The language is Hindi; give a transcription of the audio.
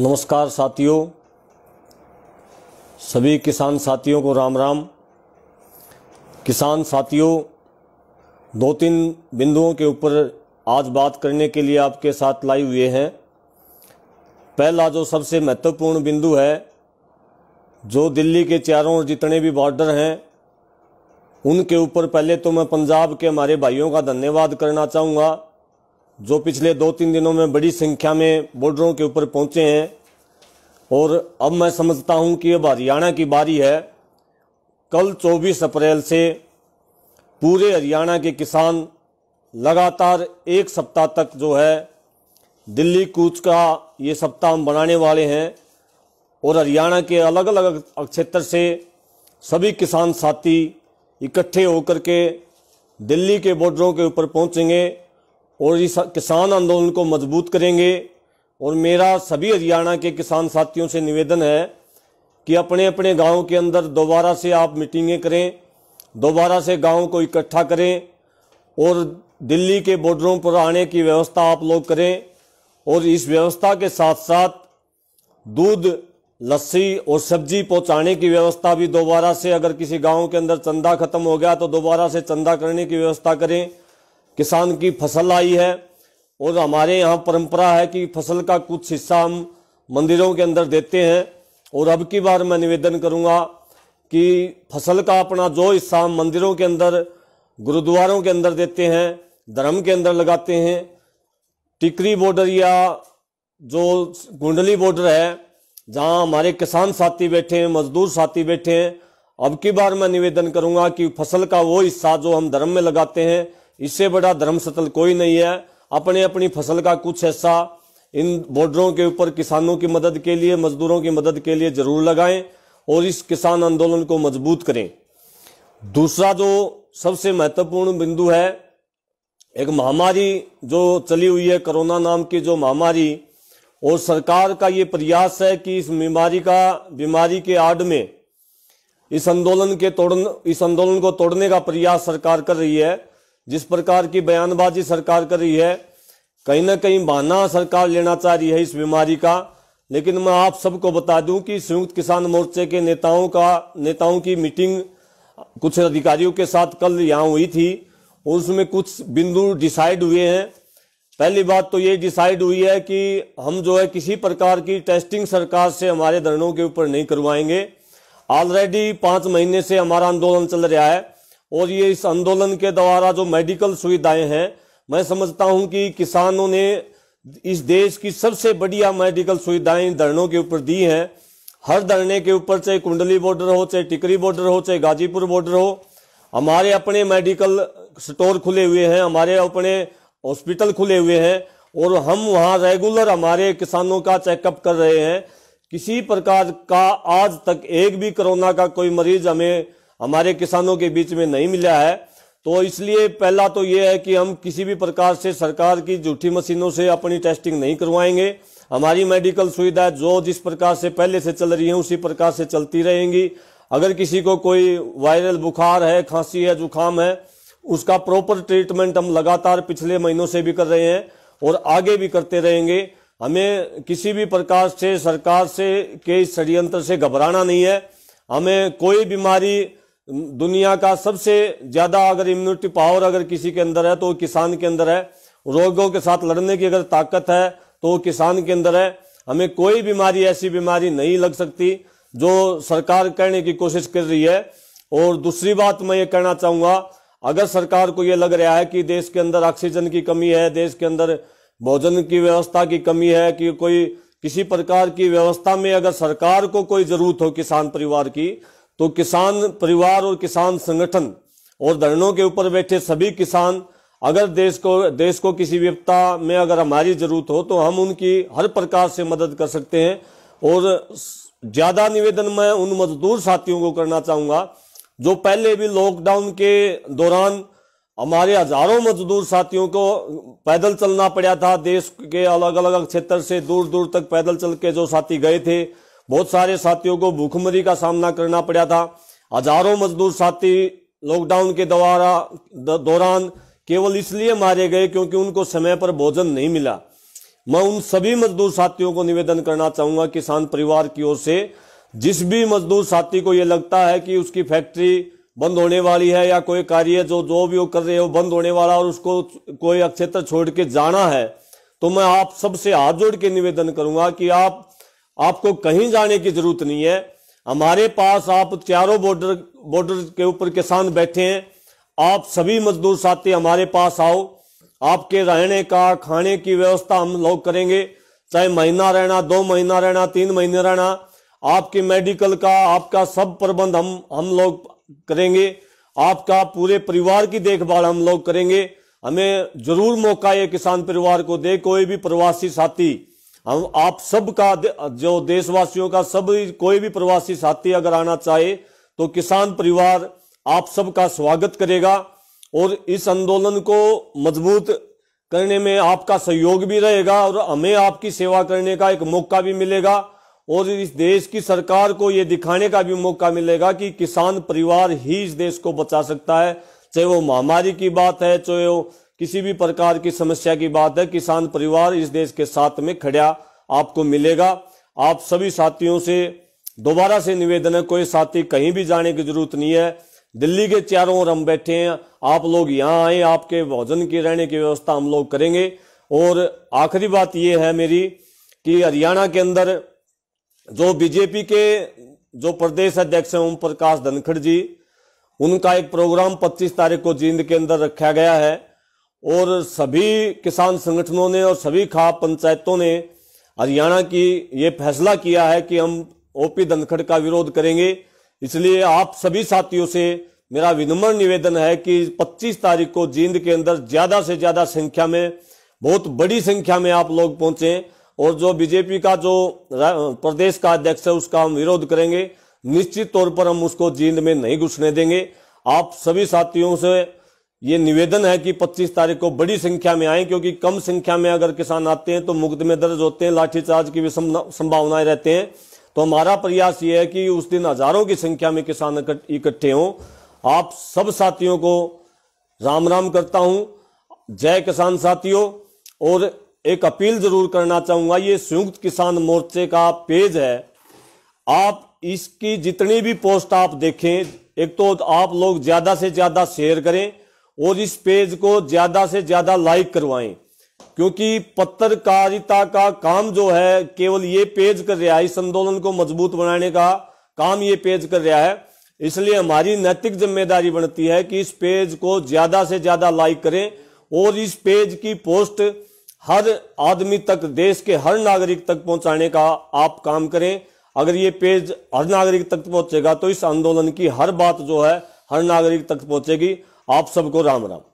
नमस्कार साथियों सभी किसान साथियों को राम राम किसान साथियों दो तीन बिंदुओं के ऊपर आज बात करने के लिए आपके साथ लाए हुए हैं पहला जो सबसे महत्वपूर्ण बिंदु है जो दिल्ली के चारों और जितने भी बॉर्डर हैं उनके ऊपर पहले तो मैं पंजाब के हमारे भाइयों का धन्यवाद करना चाहूँगा जो पिछले दो तीन दिनों में बड़ी संख्या में बॉर्डरों के ऊपर पहुंचे हैं और अब मैं समझता हूं कि अब हरियाणा की बारी है कल 24 अप्रैल से पूरे हरियाणा के किसान लगातार एक सप्ताह तक जो है दिल्ली कूच का ये सप्ताह हम बनाने वाले हैं और हरियाणा के अलग अलग क्षेत्र से सभी किसान साथी इकट्ठे होकर के दिल्ली के बॉर्डरों के ऊपर पहुंचेंगे और इस किसान आंदोलन को मजबूत करेंगे और मेरा सभी हरियाणा के किसान साथियों से निवेदन है कि अपने अपने गांव के अंदर दोबारा से आप मीटिंगें करें दोबारा से गांव को इकट्ठा करें और दिल्ली के बॉर्डरों पर आने की व्यवस्था आप लोग करें और इस व्यवस्था के साथ साथ दूध लस्सी और सब्जी पहुंचाने की व्यवस्था भी दोबारा से अगर किसी गांव के अंदर चंदा खत्म हो गया तो दोबारा से चंदा करने की व्यवस्था करें किसान की फसल आई है और हमारे यहाँ परंपरा है कि फसल का कुछ हिस्सा हम मंदिरों के अंदर देते हैं और अब की बार मैं निवेदन करूँगा कि फसल का अपना जो हिस्सा हम मंदिरों के अंदर गुरुद्वारों के अंदर देते हैं धर्म के अंदर लगाते हैं टिकरी बॉर्डर या जो कुंडली बॉर्डर है जहाँ हमारे किसान साथी बैठे हैं मजदूर साथी बैठे हैं अब की बार मैं निवेदन करूंगा कि फसल का वो हिस्सा जो हम धर्म में लगाते हैं इससे बड़ा धर्मस्थल कोई नहीं है अपने अपनी फसल का कुछ हिस्सा इन बॉर्डरों के ऊपर किसानों की मदद के लिए मजदूरों की मदद के लिए जरूर लगाएं और इस किसान आंदोलन को मजबूत करें दूसरा जो सबसे महत्वपूर्ण बिंदु है एक महामारी जो चली हुई है कोरोना नाम की जो महामारी और सरकार का ये प्रयास है कि इस बीमारी का बीमारी के आड़ में इस आंदोलन के तोड़ इस आंदोलन को तोड़ने का प्रयास सरकार कर रही है जिस प्रकार की बयानबाजी सरकार कर रही है कहीं ना कहीं बहाना सरकार लेना चाह रही है इस बीमारी का लेकिन मैं आप सबको बता दूं कि संयुक्त किसान मोर्चे के नेताओं का नेताओं की मीटिंग कुछ अधिकारियों के साथ कल यहाँ हुई थी उसमें कुछ बिंदु डिसाइड हुए हैं पहली बात तो ये डिसाइड हुई है कि हम जो है किसी प्रकार की टेस्टिंग सरकार से हमारे धरणों के ऊपर नहीं करवाएंगे ऑलरेडी पांच महीने से हमारा आंदोलन चल रहा है और ये इस आंदोलन के द्वारा जो मेडिकल सुविधाएं हैं मैं समझता हूं कि किसानों ने इस देश की सबसे बढ़िया मेडिकल सुविधाएं धरणों के ऊपर दी हैं हर धरने के ऊपर चाहे कुंडली बॉर्डर हो चाहे टिकरी बॉर्डर हो चाहे गाजीपुर बॉर्डर हो हमारे अपने मेडिकल स्टोर खुले हुए हैं हमारे अपने हॉस्पिटल खुले हुए हैं और हम वहाँ रेगुलर हमारे किसानों का चेकअप कर रहे हैं किसी प्रकार का आज तक एक भी कोरोना का कोई मरीज हमें हमारे किसानों के बीच में नहीं मिला है तो इसलिए पहला तो ये है कि हम किसी भी प्रकार से सरकार की झूठी मशीनों से अपनी टेस्टिंग नहीं करवाएंगे हमारी मेडिकल सुविधा जो जिस प्रकार से पहले से चल रही है उसी प्रकार से चलती रहेंगी अगर किसी को कोई वायरल बुखार है खांसी है जुकाम है उसका प्रॉपर ट्रीटमेंट हम लगातार पिछले महीनों से भी कर रहे हैं और आगे भी करते रहेंगे हमें किसी भी प्रकार से सरकार से के षडयंत्र से घबराना नहीं है हमें कोई बीमारी दुनिया का सबसे ज़्यादा अगर इम्यूनिटी पावर अगर किसी के अंदर है तो किसान के अंदर है रोगों के साथ लड़ने की अगर ताकत है तो किसान के अंदर है हमें कोई बीमारी ऐसी बीमारी नहीं लग सकती जो सरकार करने की कोशिश कर रही है और दूसरी बात मैं ये कहना चाहूंगा अगर सरकार को ये लग रहा है कि देश के अंदर ऑक्सीजन की कमी है देश के अंदर भोजन की व्यवस्था की कमी है कि कोई किसी प्रकार की व्यवस्था में अगर सरकार को कोई जरूरत हो किसान परिवार की तो किसान परिवार और किसान संगठन और धरणों के ऊपर बैठे सभी किसान अगर देश को देश को किसी विपता में अगर हमारी जरूरत हो तो हम उनकी हर प्रकार से मदद कर सकते हैं और ज़्यादा निवेदन मैं उन मजदूर साथियों को करना चाहूंगा जो पहले भी लॉकडाउन के दौरान हमारे हजारों मजदूर साथियों को पैदल चलना पड़ा था देश के अलग अलग क्षेत्र से दूर दूर तक पैदल चल के जो साथी गए थे बहुत सारे साथियों को भूखमरी का सामना करना पड़ा था हजारों मजदूर साथी लॉकडाउन के द्वारा दौरान केवल इसलिए मारे गए क्योंकि उनको समय पर भोजन नहीं मिला मैं उन सभी मजदूर साथियों को निवेदन करना चाहूंगा किसान परिवार की ओर से जिस भी मजदूर साथी को यह लगता है कि उसकी फैक्ट्री बंद होने वाली है या कोई कार्य जो जो भी वो कर रहे हो बंद होने वाला और उसको कोई क्षेत्र छोड़ के जाना है तो मैं आप सबसे हाथ जोड़ के निवेदन करूंगा कि आप आपको कहीं जाने की जरूरत नहीं है हमारे पास आप चारों बॉर्डर बॉर्डर के ऊपर किसान बैठे हैं आप सभी मजदूर साथी हमारे पास आओ आपके रहने का खाने की व्यवस्था हम लोग करेंगे चाहे महीना रहना दो महीना रहना तीन महीने रहना आपके मेडिकल का आपका सब प्रबंध हम हम लोग करेंगे आपका पूरे परिवार की देखभाल हम लोग करेंगे हमें जरूर मौका ये किसान परिवार को दे कोई भी प्रवासी साथी हम अं- आप सबका जो देशवासियों का सब कोई भी प्रवासी साथी अगर आना चाहे तो किसान परिवार आप सबका स्वागत करेगा और इस आंदोलन को मजबूत करने में आपका सहयोग भी रहेगा और हमें आपकी सेवा करने का एक मौका भी मिलेगा और इस देश की सरकार को ये दिखाने का भी मौका मिलेगा कि किसान परिवार ही इस देश को बचा सकता है चाहे वो महामारी की बात है चाहे वो किसी भी प्रकार की समस्या की बात है किसान परिवार इस देश के साथ में खड़ा आपको मिलेगा आप सभी साथियों से दोबारा से निवेदन है कोई साथी कहीं भी जाने की जरूरत नहीं है दिल्ली के चारों ओर हम बैठे हैं आप लोग यहाँ आए आपके भोजन की रहने की व्यवस्था हम लोग करेंगे और आखिरी बात ये है मेरी कि हरियाणा के अंदर जो बीजेपी के जो प्रदेश अध्यक्ष हैं ओम प्रकाश धनखड़ जी उनका एक प्रोग्राम 25 तारीख को जींद के अंदर रखा गया है और सभी किसान संगठनों ने और सभी खाप पंचायतों ने हरियाणा की ये फैसला किया है कि हम ओपी धनखड़ का विरोध करेंगे इसलिए आप सभी साथियों से मेरा विनम्र निवेदन है कि 25 तारीख को जींद के अंदर ज्यादा से ज्यादा संख्या में बहुत बड़ी संख्या में आप लोग पहुंचे और जो बीजेपी का जो प्रदेश का अध्यक्ष है उसका हम विरोध करेंगे निश्चित तौर पर हम उसको जींद में नहीं घुसने देंगे आप सभी साथियों से ये निवेदन है कि 25 तारीख को बड़ी संख्या में आए क्योंकि कम संख्या में अगर किसान आते हैं तो मुक्त में दर्ज होते हैं लाठीचार्ज की भी संभावनाएं रहते हैं तो हमारा प्रयास ये है कि उस दिन हजारों की संख्या में किसान इकट्ठे हों आप सब साथियों को राम राम करता हूं जय किसान साथियों और एक अपील जरूर करना चाहूंगा ये संयुक्त किसान मोर्चे का पेज है आप इसकी जितनी भी पोस्ट आप देखें एक तो आप लोग ज्यादा से ज्यादा शेयर करें और इस पेज को ज्यादा से ज्यादा लाइक करवाएं क्योंकि पत्रकारिता का काम जो है केवल ये पेज कर रहा है इस आंदोलन को मजबूत बनाने का काम ये पेज कर रहा है इसलिए हमारी नैतिक जिम्मेदारी बनती है कि इस पेज को ज्यादा से ज्यादा लाइक करें और इस पेज की पोस्ट हर आदमी तक देश के हर नागरिक तक पहुंचाने का आप काम करें अगर ये पेज हर नागरिक तक पहुंचेगा तो इस आंदोलन की हर बात जो है हर नागरिक तक पहुंचेगी आप सबको राम राम